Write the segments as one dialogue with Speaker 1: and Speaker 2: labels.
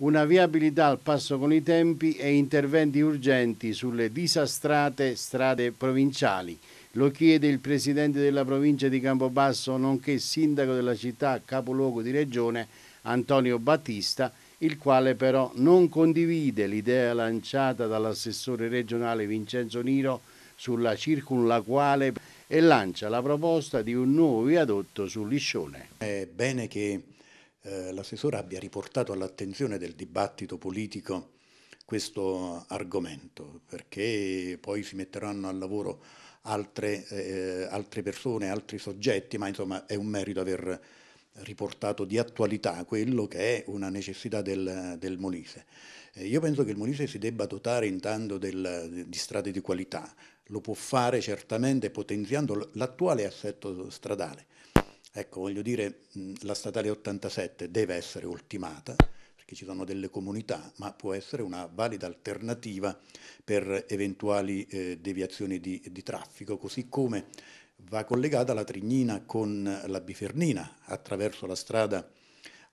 Speaker 1: una viabilità al passo con i tempi e interventi urgenti sulle disastrate strade provinciali. Lo chiede il presidente della provincia di Campobasso, nonché sindaco della città capoluogo di regione, Antonio Battista, il quale però non condivide l'idea lanciata dall'assessore regionale Vincenzo Niro sulla circunlaquale e lancia la proposta di un nuovo viadotto sul Liscione. È bene che eh, l'assessore abbia riportato
Speaker 2: all'attenzione del dibattito politico questo argomento, perché poi si metteranno al lavoro altre, eh, altre persone, altri soggetti, ma insomma è un merito aver riportato di attualità quello che è una necessità del, del Molise. Eh, io penso che il Molise si debba dotare intanto del, di strade di qualità, lo può fare certamente potenziando l'attuale assetto stradale. Ecco, voglio dire, la statale 87 deve essere ultimata, perché ci sono delle comunità, ma può essere una valida alternativa per eventuali eh, deviazioni di, di traffico, così come va collegata la Trignina con la Bifernina attraverso la strada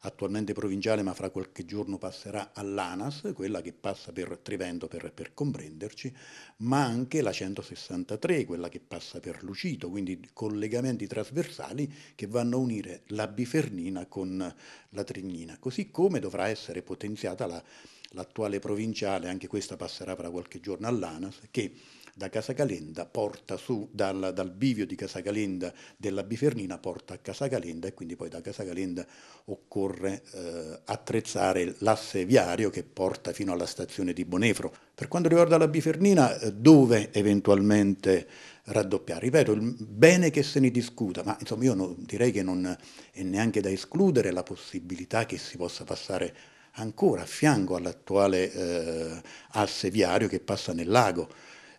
Speaker 2: attualmente provinciale ma fra qualche giorno passerà all'ANAS, quella che passa per Trivento per, per comprenderci, ma anche la 163, quella che passa per Lucito, quindi collegamenti trasversali che vanno a unire la Bifernina con la Trignina, così come dovrà essere potenziata la l'attuale provinciale, anche questa passerà fra qualche giorno all'ANAS, che da Casagalenda porta su, dal, dal bivio di Casagalenda della Bifernina porta a Casagalenda e quindi poi da Casagalenda occorre eh, attrezzare l'asse viario che porta fino alla stazione di Bonefro. Per quanto riguarda la Bifernina, eh, dove eventualmente raddoppiare. Ripeto, il bene che se ne discuta, ma insomma io non, direi che non è neanche da escludere la possibilità che si possa passare ancora a fianco all'attuale eh, asse viario che passa nel lago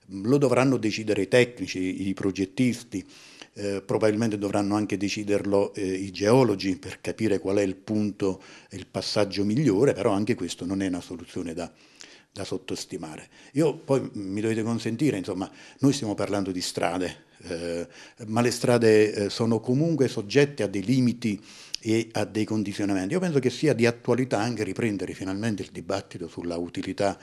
Speaker 2: lo dovranno decidere i tecnici, i progettisti, eh, probabilmente dovranno anche deciderlo eh, i geologi per capire qual è il punto, il passaggio migliore, però anche questo non è una soluzione da, da sottostimare. Io poi mi dovete consentire, insomma, noi stiamo parlando di strade, eh, ma le strade eh, sono comunque soggette a dei limiti e a dei condizionamenti. Io penso che sia di attualità anche riprendere finalmente il dibattito sulla utilità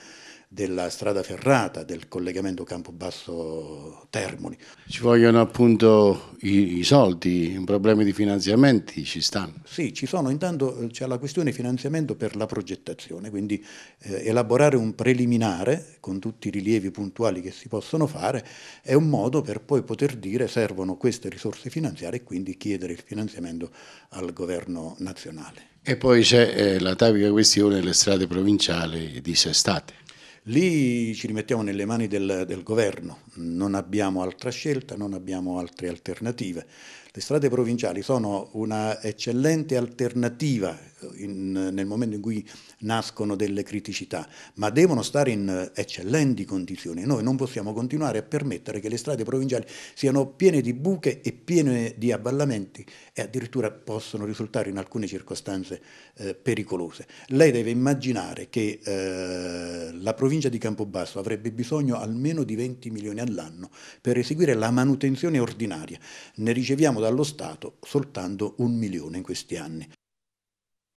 Speaker 2: della strada ferrata, del collegamento
Speaker 1: Campobasso-Termoli. Ci vogliono appunto i, i soldi, problemi di finanziamenti ci stanno.
Speaker 2: Sì, ci sono, intanto eh, c'è la questione finanziamento per la progettazione, quindi eh, elaborare un preliminare con tutti i rilievi puntuali che si possono fare è un modo per poi poter dire servono queste risorse finanziarie e quindi chiedere il finanziamento al governo nazionale.
Speaker 1: E poi c'è eh, la tapica questione delle strade provinciali di Sestate. Lì ci rimettiamo nelle mani del,
Speaker 2: del governo, non abbiamo altra scelta, non abbiamo altre alternative. Le strade provinciali sono una eccellente alternativa in, nel momento in cui nascono delle criticità, ma devono stare in eccellenti condizioni. Noi non possiamo continuare a permettere che le strade provinciali siano piene di buche e piene di avvallamenti e addirittura possono risultare in alcune circostanze eh, pericolose. Lei deve immaginare che eh, la provincia provincia di Campobasso avrebbe bisogno almeno di 20 milioni all'anno per eseguire la manutenzione ordinaria. Ne riceviamo dallo Stato soltanto un milione in questi anni.